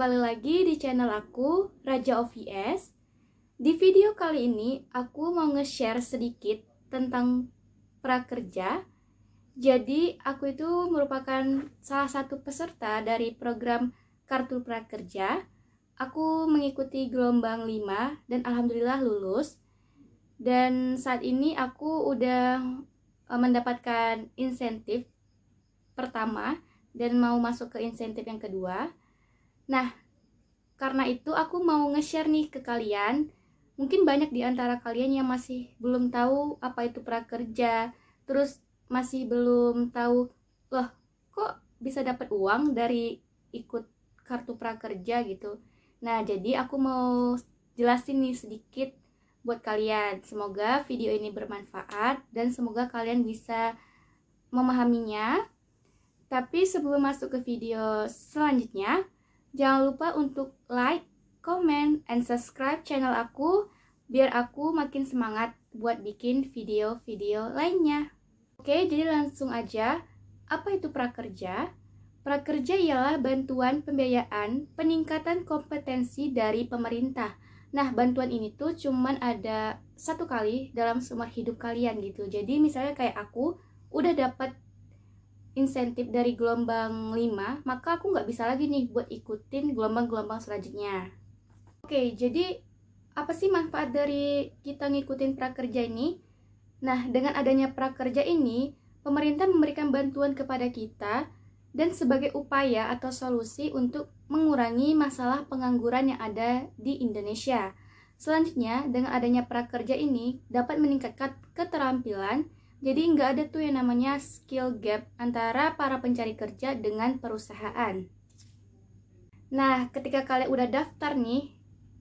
kembali lagi di channel aku, Raja OVS. Di video kali ini, aku mau nge-share sedikit tentang prakerja. Jadi, aku itu merupakan salah satu peserta dari program Kartu Prakerja. Aku mengikuti gelombang 5 dan alhamdulillah lulus. Dan saat ini aku udah eh, mendapatkan insentif pertama dan mau masuk ke insentif yang kedua. Nah, karena itu aku mau nge-share nih ke kalian. Mungkin banyak di antara kalian yang masih belum tahu apa itu prakerja, terus masih belum tahu, loh kok bisa dapat uang dari ikut kartu prakerja gitu. Nah, jadi aku mau jelasin nih sedikit buat kalian. Semoga video ini bermanfaat dan semoga kalian bisa memahaminya. Tapi sebelum masuk ke video selanjutnya, Jangan lupa untuk like, comment, and subscribe channel aku biar aku makin semangat buat bikin video-video lainnya. Oke, jadi langsung aja. Apa itu prakerja? Prakerja ialah bantuan pembiayaan peningkatan kompetensi dari pemerintah. Nah, bantuan ini tuh cuman ada satu kali dalam seumur hidup kalian gitu. Jadi misalnya kayak aku udah dapat insentif dari gelombang 5, maka aku nggak bisa lagi nih buat ikutin gelombang-gelombang selanjutnya. Oke, jadi apa sih manfaat dari kita ngikutin prakerja ini? Nah, dengan adanya prakerja ini, pemerintah memberikan bantuan kepada kita dan sebagai upaya atau solusi untuk mengurangi masalah pengangguran yang ada di Indonesia. Selanjutnya, dengan adanya prakerja ini dapat meningkatkan keterampilan, jadi nggak ada tuh yang namanya skill gap antara para pencari kerja dengan perusahaan. Nah, ketika kalian udah daftar nih,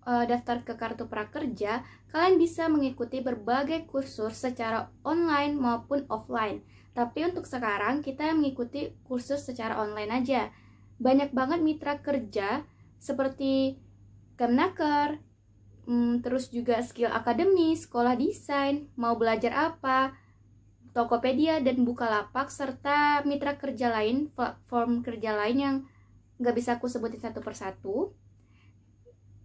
eh, daftar ke kartu prakerja, kalian bisa mengikuti berbagai kursus secara online maupun offline. Tapi untuk sekarang kita mengikuti kursus secara online aja. Banyak banget mitra kerja seperti Kemnaker, mm, terus juga skill akademis, sekolah desain, mau belajar apa, Tokopedia dan Bukalapak serta mitra kerja lain, platform kerja lain yang nggak bisa aku sebutin satu persatu.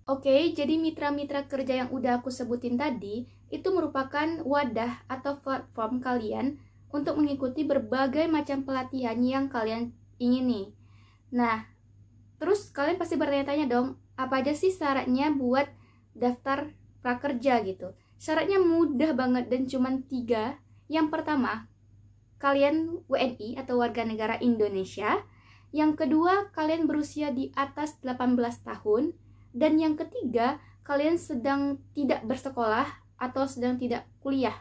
Oke, jadi mitra-mitra kerja yang udah aku sebutin tadi itu merupakan wadah atau platform kalian untuk mengikuti berbagai macam pelatihan yang kalian ingin nih. Nah, terus kalian pasti bertanya-tanya dong, apa aja sih syaratnya buat daftar prakerja gitu? Syaratnya mudah banget dan cuma tiga yang pertama, kalian WNI atau warga negara Indonesia. Yang kedua, kalian berusia di atas 18 tahun. Dan yang ketiga, kalian sedang tidak bersekolah atau sedang tidak kuliah.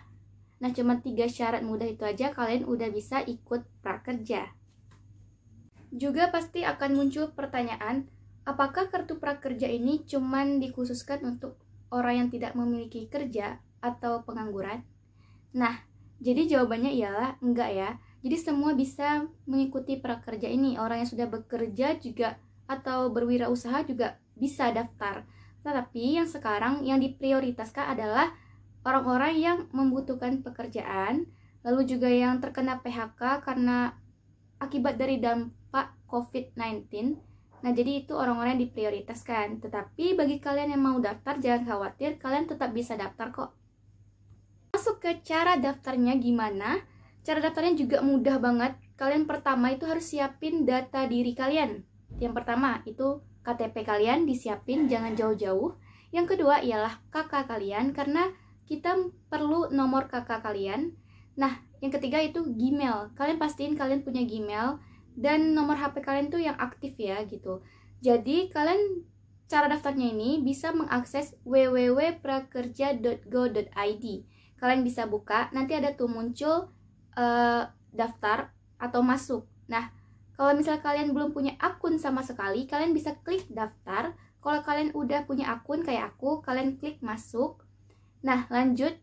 Nah, cuma tiga syarat mudah itu aja kalian udah bisa ikut prakerja. Juga pasti akan muncul pertanyaan, apakah kartu prakerja ini cuma dikhususkan untuk orang yang tidak memiliki kerja atau pengangguran? Nah, jadi jawabannya ialah ya, enggak ya. Jadi semua bisa mengikuti prakerja ini. Orang yang sudah bekerja juga atau berwirausaha juga bisa daftar. Tetapi yang sekarang yang diprioritaskan adalah orang-orang yang membutuhkan pekerjaan, lalu juga yang terkena PHK karena akibat dari dampak COVID-19. Nah, jadi itu orang-orang yang diprioritaskan. Tetapi bagi kalian yang mau daftar, jangan khawatir, kalian tetap bisa daftar kok masuk ke cara daftarnya gimana? Cara daftarnya juga mudah banget. Kalian pertama itu harus siapin data diri kalian. Yang pertama itu KTP kalian disiapin jangan jauh-jauh. Yang kedua ialah KK kalian karena kita perlu nomor KK kalian. Nah, yang ketiga itu Gmail. Kalian pastiin kalian punya Gmail dan nomor HP kalian tuh yang aktif ya gitu. Jadi kalian cara daftarnya ini bisa mengakses www.prakerja.go.id kalian bisa buka nanti ada tuh muncul uh, daftar atau masuk nah kalau misal kalian belum punya akun sama sekali kalian bisa klik daftar kalau kalian udah punya akun kayak aku kalian klik masuk nah lanjut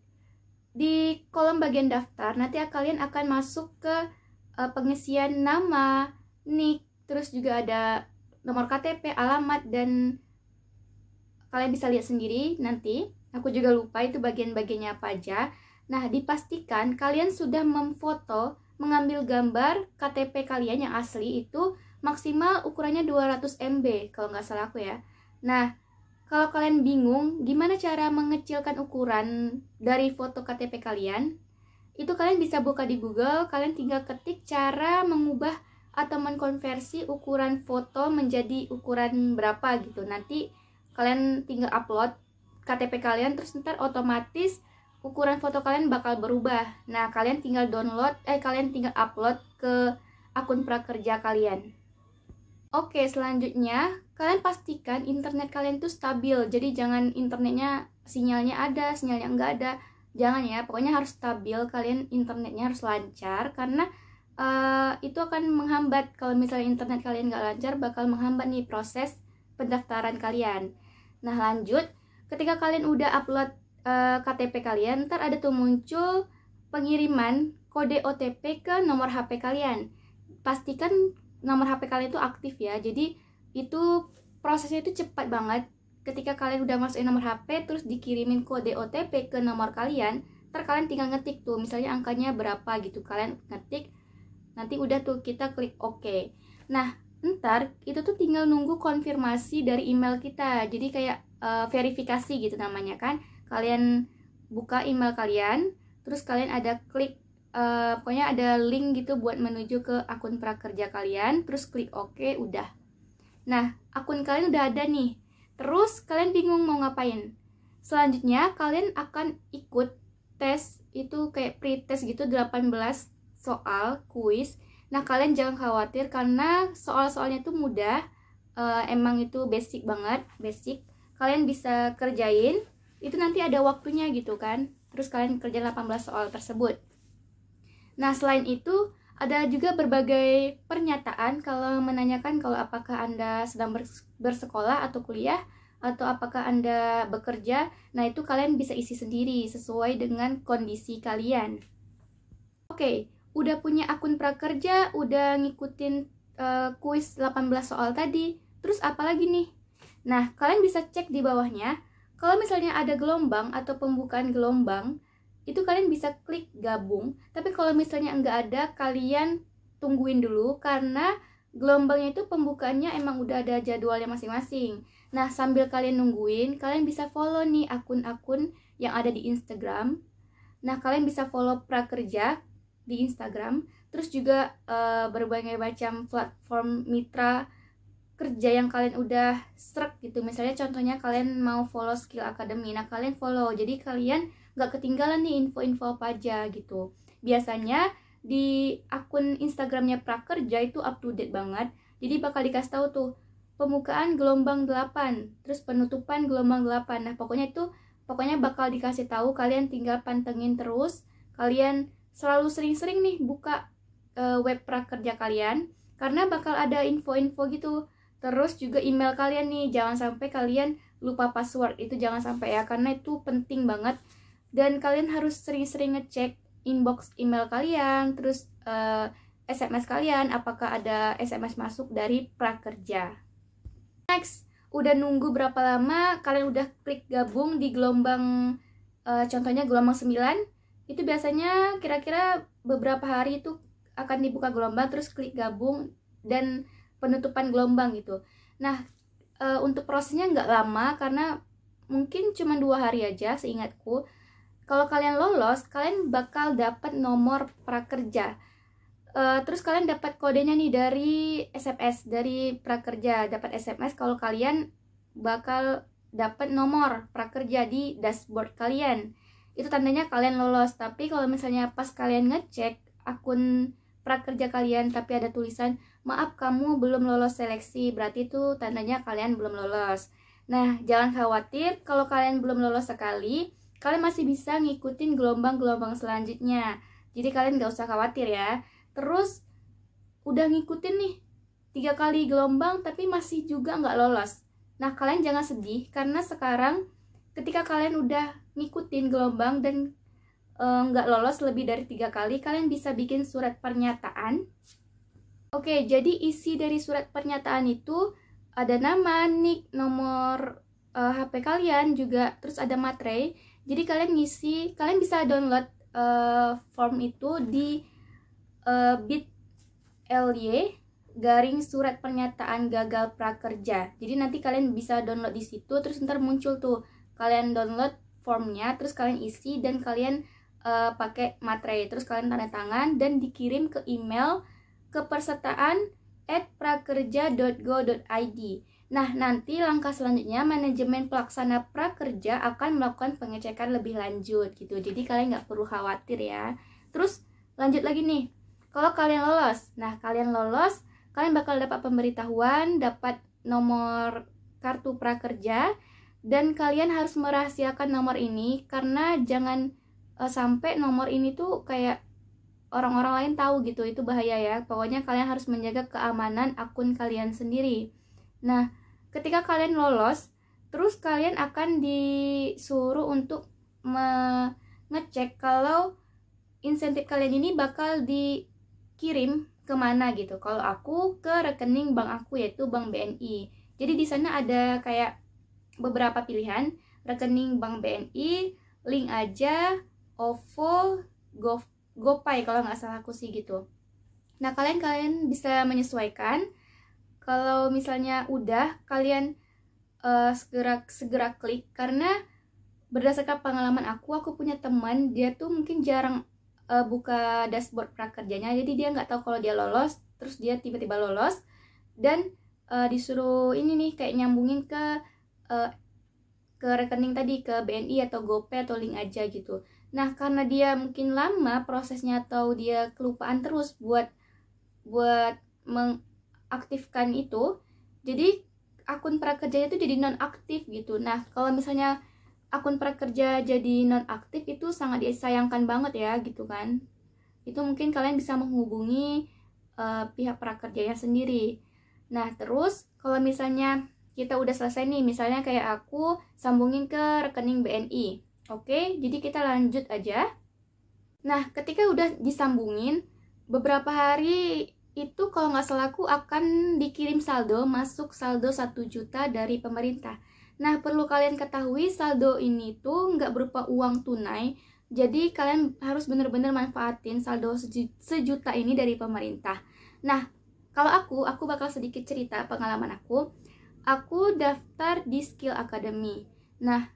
di kolom bagian daftar nanti kalian akan masuk ke uh, pengisian nama nick terus juga ada nomor KTP alamat dan kalian bisa lihat sendiri nanti Aku juga lupa itu bagian-bagiannya apa aja. Nah, dipastikan kalian sudah memfoto, mengambil gambar KTP kalian yang asli itu maksimal ukurannya 200 MB kalau nggak salah aku ya. Nah, kalau kalian bingung gimana cara mengecilkan ukuran dari foto KTP kalian, itu kalian bisa buka di Google, kalian tinggal ketik cara mengubah atau mengkonversi ukuran foto menjadi ukuran berapa gitu. Nanti kalian tinggal upload KTP kalian terus ntar otomatis ukuran foto kalian bakal berubah. Nah, kalian tinggal download eh kalian tinggal upload ke akun prakerja kalian. Oke, selanjutnya kalian pastikan internet kalian tuh stabil. Jadi jangan internetnya sinyalnya ada, sinyalnya enggak ada. Jangan ya, pokoknya harus stabil. Kalian internetnya harus lancar karena uh, itu akan menghambat kalau misalnya internet kalian nggak lancar bakal menghambat nih proses pendaftaran kalian. Nah, lanjut ketika kalian udah upload uh, eh, KTP kalian ntar ada tuh muncul pengiriman kode OTP ke nomor HP kalian pastikan nomor HP kalian itu aktif ya jadi itu prosesnya itu cepat banget ketika kalian udah masukin nomor HP terus dikirimin kode OTP ke nomor kalian ntar kalian tinggal ngetik tuh misalnya angkanya berapa gitu kalian ngetik nanti udah tuh kita klik OK nah ntar itu tuh tinggal nunggu konfirmasi dari email kita jadi kayak uh, verifikasi gitu namanya kan kalian buka email kalian terus kalian ada klik uh, pokoknya ada link gitu buat menuju ke akun prakerja kalian terus klik OK udah nah akun kalian udah ada nih terus kalian bingung mau ngapain selanjutnya kalian akan ikut tes itu kayak pre test gitu 18 soal kuis Nah kalian jangan khawatir karena soal-soalnya itu mudah uh, Emang itu basic banget, basic Kalian bisa kerjain, itu nanti ada waktunya gitu kan Terus kalian kerja 18 soal tersebut Nah selain itu ada juga berbagai pernyataan kalau menanyakan kalau apakah Anda sedang bersekolah atau kuliah atau apakah Anda bekerja. Nah, itu kalian bisa isi sendiri sesuai dengan kondisi kalian. Oke, okay, udah punya akun prakerja, udah ngikutin uh, kuis 18 soal tadi, terus apa lagi nih? Nah, kalian bisa cek di bawahnya. Kalau misalnya ada gelombang atau pembukaan gelombang, itu kalian bisa klik gabung. Tapi kalau misalnya nggak ada, kalian tungguin dulu karena gelombangnya itu pembukaannya emang udah ada jadwalnya masing-masing. Nah, sambil kalian nungguin, kalian bisa follow nih akun-akun yang ada di Instagram. Nah, kalian bisa follow prakerja di Instagram terus juga uh, berbagai macam platform mitra kerja yang kalian udah serak gitu misalnya contohnya kalian mau follow skill academy nah kalian follow jadi kalian nggak ketinggalan nih info-info apa aja gitu biasanya di akun instagramnya prakerja itu up to date banget jadi bakal dikasih tahu tuh pembukaan gelombang 8 terus penutupan gelombang 8 nah pokoknya itu pokoknya bakal dikasih tahu kalian tinggal pantengin terus kalian selalu sering-sering nih buka uh, web prakerja kalian karena bakal ada info-info gitu. Terus juga email kalian nih, jangan sampai kalian lupa password itu jangan sampai ya karena itu penting banget dan kalian harus sering-sering ngecek inbox email kalian, terus uh, eh, SMS kalian apakah ada SMS masuk dari prakerja. Next, udah nunggu berapa lama kalian udah klik gabung di gelombang uh, contohnya gelombang 9 itu biasanya kira-kira beberapa hari itu akan dibuka gelombang terus klik gabung dan penutupan gelombang gitu nah e, untuk prosesnya nggak lama karena mungkin cuma dua hari aja seingatku kalau kalian lolos kalian bakal dapat nomor prakerja Uh, terus kalian dapat kodenya nih dari SMS dari prakerja dapat SMS kalau kalian bakal dapat nomor prakerja di dashboard kalian itu tandanya kalian lolos tapi kalau misalnya pas kalian ngecek akun prakerja kalian tapi ada tulisan maaf kamu belum lolos seleksi berarti itu tandanya kalian belum lolos nah jangan khawatir kalau kalian belum lolos sekali kalian masih bisa ngikutin gelombang-gelombang selanjutnya jadi kalian gak usah khawatir ya terus udah ngikutin nih tiga kali gelombang tapi masih juga nggak lolos nah kalian jangan sedih karena sekarang ketika kalian udah ngikutin gelombang dan eh, nggak e, lolos lebih dari tiga kali kalian bisa bikin surat pernyataan oke jadi isi dari surat pernyataan itu ada nama nick nomor e, eh, hp kalian juga terus ada materai jadi kalian ngisi kalian bisa download e, form itu di e, bit ly garing surat pernyataan gagal prakerja. Jadi nanti kalian bisa download di situ terus ntar muncul tuh kalian download formnya terus kalian isi dan kalian uh, pakai materai terus kalian tanda tangan dan dikirim ke email kepersertaan at prakerja.go.id Nah, nanti langkah selanjutnya manajemen pelaksana prakerja akan melakukan pengecekan lebih lanjut gitu. Jadi kalian nggak perlu khawatir ya. Terus lanjut lagi nih. Kalau kalian lolos, nah kalian lolos, kalian bakal dapat pemberitahuan, dapat nomor kartu prakerja, dan kalian harus merahasiakan nomor ini karena jangan uh, sampai nomor ini tuh kayak orang-orang lain tahu gitu itu bahaya ya pokoknya kalian harus menjaga keamanan akun kalian sendiri nah ketika kalian lolos terus kalian akan disuruh untuk mengecek kalau insentif kalian ini bakal dikirim kemana gitu kalau aku ke rekening bank aku yaitu bank BNI jadi di sana ada kayak beberapa pilihan, rekening Bank BNI, link aja, OVO, Go, GoPay kalau nggak salah aku sih gitu. Nah, kalian kalian bisa menyesuaikan. Kalau misalnya udah, kalian uh, segera segera klik karena berdasarkan pengalaman aku, aku punya teman dia tuh mungkin jarang uh, buka dashboard prakerjanya, jadi dia nggak tahu kalau dia lolos, terus dia tiba-tiba lolos dan uh, disuruh ini nih kayak nyambungin ke uh, ke rekening tadi ke BNI atau GoPay atau link aja gitu. Nah, karena dia mungkin lama prosesnya atau dia kelupaan terus buat buat mengaktifkan itu, jadi akun prakerjanya itu jadi nonaktif gitu. Nah, kalau misalnya akun prakerja jadi nonaktif itu sangat disayangkan banget ya gitu kan. Itu mungkin kalian bisa menghubungi uh, pihak prakerjanya sendiri. Nah, terus kalau misalnya kita udah selesai nih misalnya kayak aku sambungin ke rekening BNI Oke, jadi kita lanjut aja. Nah, ketika udah disambungin, beberapa hari itu kalau nggak salah aku akan dikirim saldo masuk saldo 1 juta dari pemerintah. Nah, perlu kalian ketahui saldo ini tuh nggak berupa uang tunai, jadi kalian harus benar-benar manfaatin saldo sejuta ini dari pemerintah. Nah, kalau aku, aku bakal sedikit cerita pengalaman aku aku daftar di Skill Academy. Nah,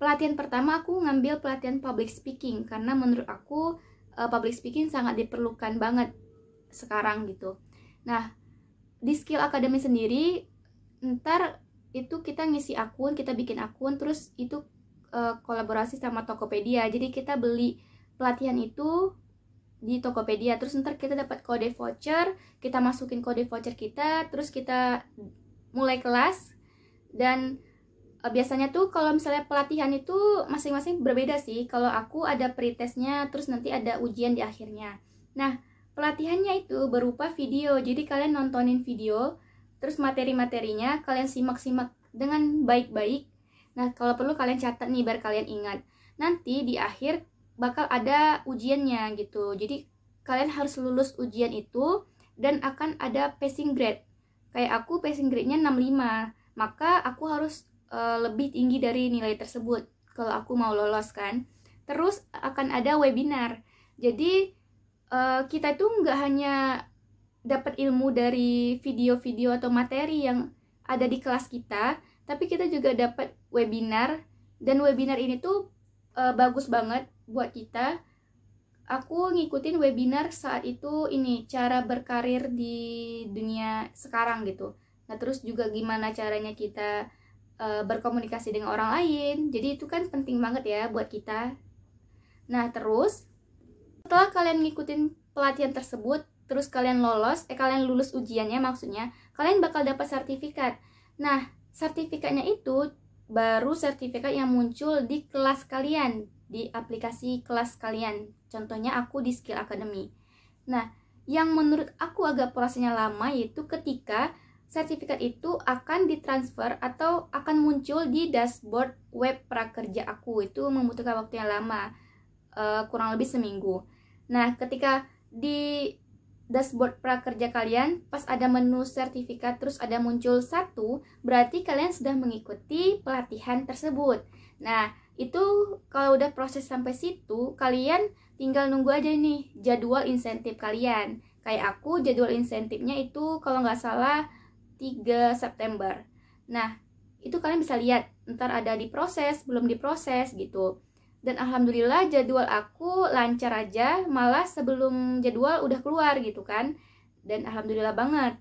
pelatihan pertama aku ngambil pelatihan public speaking karena menurut aku uh, public speaking sangat diperlukan banget sekarang gitu. Nah, di Skill Academy sendiri ntar itu kita ngisi akun, kita bikin akun, terus itu uh, kolaborasi sama Tokopedia. Jadi kita beli pelatihan itu di Tokopedia. Terus ntar kita dapat kode voucher, kita masukin kode voucher kita, terus kita mulai kelas dan uh, biasanya tuh kalau misalnya pelatihan itu masing-masing berbeda sih. Kalau aku ada pretestnya, terus nanti ada ujian di akhirnya. Nah, pelatihannya itu berupa video. Jadi kalian nontonin video, terus materi-materinya kalian simak-simak dengan baik-baik. Nah, kalau perlu kalian catat nih biar kalian ingat. Nanti di akhir bakal ada ujiannya gitu. Jadi kalian harus lulus ujian itu dan akan ada passing grade. Kayak aku passing grade-nya 65, maka aku harus uh, lebih tinggi dari nilai tersebut kalau aku mau lolos kan. Terus akan ada webinar. Jadi uh, kita tuh nggak hanya dapat ilmu dari video-video atau materi yang ada di kelas kita, tapi kita juga dapat webinar dan webinar ini tuh uh, bagus banget buat kita aku ngikutin webinar saat itu ini cara berkarir di dunia sekarang gitu. Nah, terus juga gimana caranya kita uh, berkomunikasi dengan orang lain. Jadi itu kan penting banget ya buat kita. Nah, terus setelah kalian ngikutin pelatihan tersebut, terus kalian lolos, eh kalian lulus ujiannya maksudnya, kalian bakal dapat sertifikat. Nah, sertifikatnya itu baru sertifikat yang muncul di kelas kalian, di aplikasi kelas kalian Contohnya aku di Skill Academy. Nah, yang menurut aku agak prosesnya lama yaitu ketika sertifikat itu akan ditransfer atau akan muncul di dashboard web prakerja aku. Itu membutuhkan waktu yang lama, uh, kurang lebih seminggu. Nah, ketika di dashboard prakerja kalian, pas ada menu sertifikat terus ada muncul satu, berarti kalian sudah mengikuti pelatihan tersebut. Nah, itu kalau udah proses sampai situ kalian tinggal nunggu aja nih jadwal insentif kalian kayak aku jadwal insentifnya itu kalau nggak salah 3 September nah itu kalian bisa lihat ntar ada di proses belum diproses gitu dan alhamdulillah jadwal aku lancar aja malah sebelum jadwal udah keluar gitu kan dan alhamdulillah banget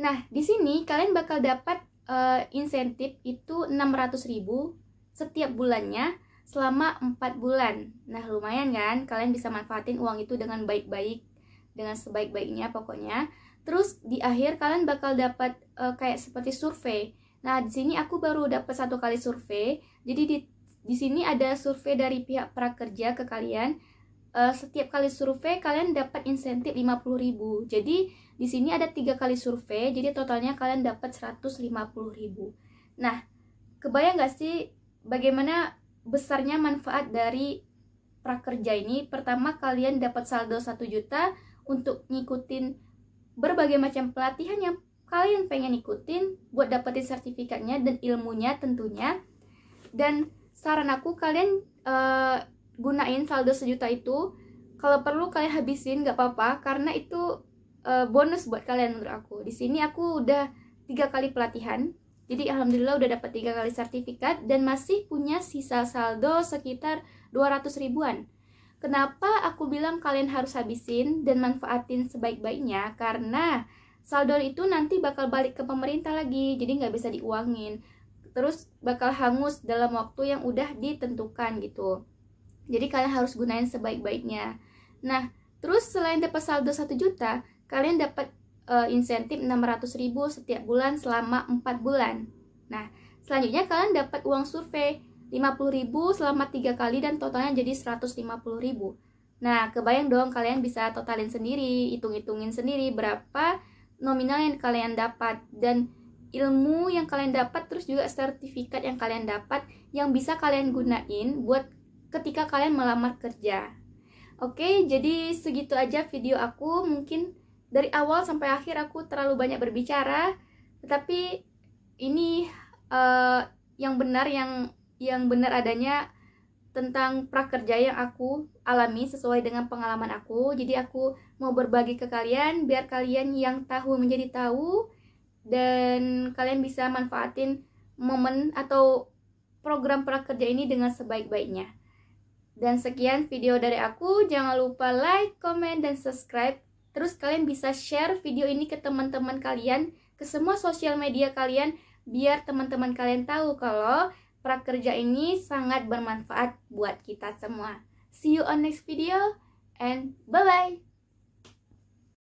nah di sini kalian bakal dapat uh, insentif itu 600.000 ribu setiap bulannya selama 4 bulan. Nah, lumayan kan? Kalian bisa manfaatin uang itu dengan baik-baik, dengan sebaik-baiknya pokoknya. Terus di akhir kalian bakal dapat uh, kayak seperti survei. Nah, di sini aku baru dapat satu kali survei. Jadi di di sini ada survei dari pihak prakerja ke kalian. Uh, setiap kali survei kalian dapat insentif 50.000. Jadi di sini ada tiga kali survei, jadi totalnya kalian dapat 150.000. Nah, kebayang gak sih bagaimana besarnya manfaat dari prakerja ini? Pertama, kalian dapat saldo 1 juta untuk ngikutin berbagai macam pelatihan yang kalian pengen ikutin buat dapetin sertifikatnya dan ilmunya tentunya. Dan saran aku kalian uh, gunain saldo sejuta itu kalau perlu kalian habisin nggak apa-apa karena itu uh, bonus buat kalian menurut aku. Di sini aku udah tiga kali pelatihan jadi alhamdulillah udah dapat tiga kali sertifikat dan masih punya sisa saldo sekitar 200 ribuan. Kenapa aku bilang kalian harus habisin dan manfaatin sebaik-baiknya? Karena saldo itu nanti bakal balik ke pemerintah lagi, jadi nggak bisa diuangin. Terus bakal hangus dalam waktu yang udah ditentukan gitu. Jadi kalian harus gunain sebaik-baiknya. Nah, terus selain dapat saldo 1 juta, kalian dapat uh, insentif 600.000 setiap bulan selama 4 bulan. Nah, selanjutnya kalian dapat uang survei 50.000 selama 3 kali dan totalnya jadi 150.000. Nah, kebayang dong kalian bisa totalin sendiri, hitung-hitungin sendiri berapa nominal yang kalian dapat dan ilmu yang kalian dapat terus juga sertifikat yang kalian dapat yang bisa kalian gunain buat ketika kalian melamar kerja. Oke, jadi segitu aja video aku. Mungkin dari awal sampai akhir aku terlalu banyak berbicara tetapi ini uh, yang benar yang yang benar adanya tentang prakerja yang aku alami sesuai dengan pengalaman aku. Jadi aku mau berbagi ke kalian biar kalian yang tahu menjadi tahu dan kalian bisa manfaatin momen atau program prakerja ini dengan sebaik-baiknya. Dan sekian video dari aku. Jangan lupa like, comment, dan subscribe Terus kalian bisa share video ini ke teman-teman kalian, ke semua sosial media kalian, biar teman-teman kalian tahu kalau prakerja ini sangat bermanfaat buat kita semua. See you on next video and bye-bye!